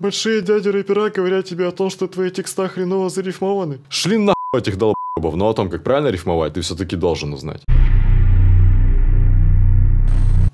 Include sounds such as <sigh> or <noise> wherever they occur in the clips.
Большие дяди рэпера говорят тебе о том, что твои текста хреново зарифмованы. Шли на этих долб***бов, но о том, как правильно рифмовать, ты все-таки должен узнать.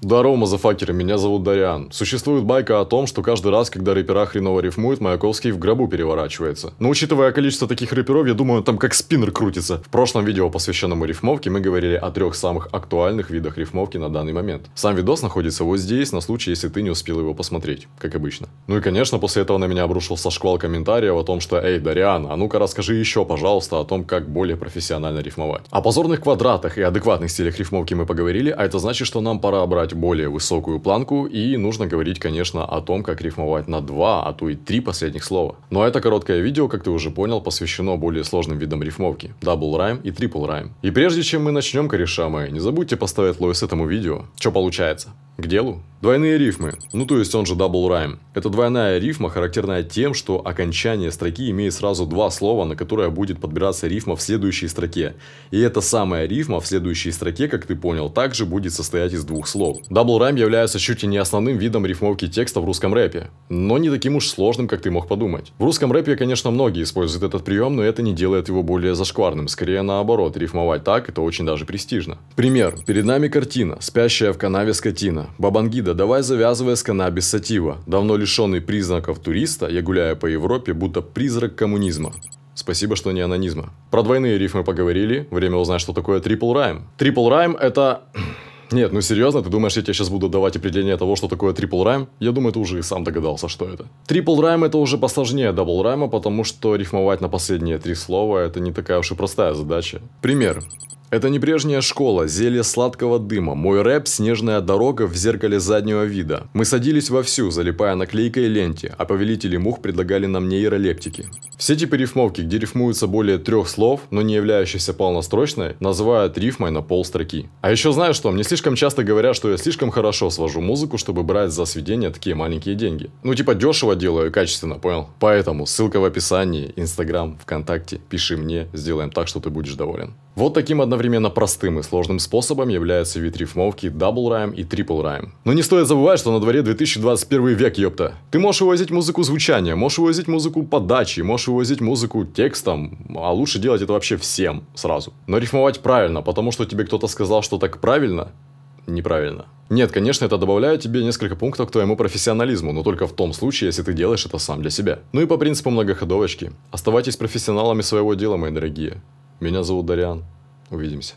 Здорово, мазафакеры, меня зовут Дариан. Существует байка о том, что каждый раз, когда рэпера хреново рифмует, Маяковский в гробу переворачивается. Но учитывая количество таких рэперов, я думаю, там как спиннер крутится. В прошлом видео, посвященном рифмовке, мы говорили о трех самых актуальных видах рифмовки на данный момент. Сам видос находится вот здесь, на случай, если ты не успел его посмотреть, как обычно. Ну и конечно, после этого на меня обрушился шквал комментариев о том, что «Эй, Дариан, а ну-ка расскажи еще, пожалуйста, о том, как более профессионально рифмовать». О позорных квадратах и адекватных стилях рифмовки мы поговорили, а это значит, что нам пора брать более высокую планку, и нужно говорить, конечно, о том, как рифмовать на два, а то и три последних слова. Но это короткое видео, как ты уже понял, посвящено более сложным видам рифмовки – дабл райм и трипл райм. И прежде чем мы начнем, кореша мои, не забудьте поставить лойс этому видео. Что получается? К делу? Двойные рифмы, ну то есть он же дабл райм. Это двойная рифма, характерная тем, что окончание строки имеет сразу два слова, на которое будет подбираться рифма в следующей строке. И эта самая рифма в следующей строке, как ты понял, также будет состоять из двух слов. Дабл райм является чуть ли не основным видом рифмовки текста в русском рэпе, но не таким уж сложным, как ты мог подумать. В русском рэпе, конечно, многие используют этот прием, но это не делает его более зашкварным, скорее наоборот, рифмовать так это очень даже престижно. Пример. Перед нами картина, спящая в канаве скотина, бабангида вида, давай завязывая с каннабис сатива. Давно лишенный признаков туриста, я гуляю по Европе, будто призрак коммунизма. Спасибо, что не анонизма. Про двойные рифмы поговорили, время узнать, что такое трипл райм. Трипл райм это... <clears throat> Нет, ну серьезно, ты думаешь, я тебе сейчас буду давать определение того, что такое трипл райм? Я думаю, ты уже и сам догадался, что это. Трипл райм это уже посложнее дабл райма, потому что рифмовать на последние три слова это не такая уж и простая задача. Пример. Это не прежняя школа, зелье сладкого дыма, мой рэп, снежная дорога в зеркале заднего вида. Мы садились вовсю, залипая наклейкой и ленте, а повелители мух предлагали нам нейролептики. Все типы рифмовки, где рифмуются более трех слов, но не являющиеся полнострочной, называют рифмой на полстроки. А еще знаешь что, мне слишком часто говорят, что я слишком хорошо свожу музыку, чтобы брать за сведения такие маленькие деньги. Ну типа дешево делаю и качественно, понял? Поэтому ссылка в описании, инстаграм, вконтакте, пиши мне, сделаем так, что ты будешь доволен. Вот таким одним одновременно простым и сложным способом является вид рифмовки Double Rhyme и Triple Rhyme. Но не стоит забывать, что на дворе 2021 век, ёпта. Ты можешь вывозить музыку звучания, можешь вывозить музыку подачи, можешь вывозить музыку текстом, а лучше делать это вообще всем сразу. Но рифмовать правильно, потому что тебе кто-то сказал, что так правильно, неправильно. Нет, конечно, это добавляет тебе несколько пунктов к твоему профессионализму, но только в том случае, если ты делаешь это сам для себя. Ну и по принципу многоходовочки. Оставайтесь профессионалами своего дела, мои дорогие. Меня зовут Дариан. Увидимся.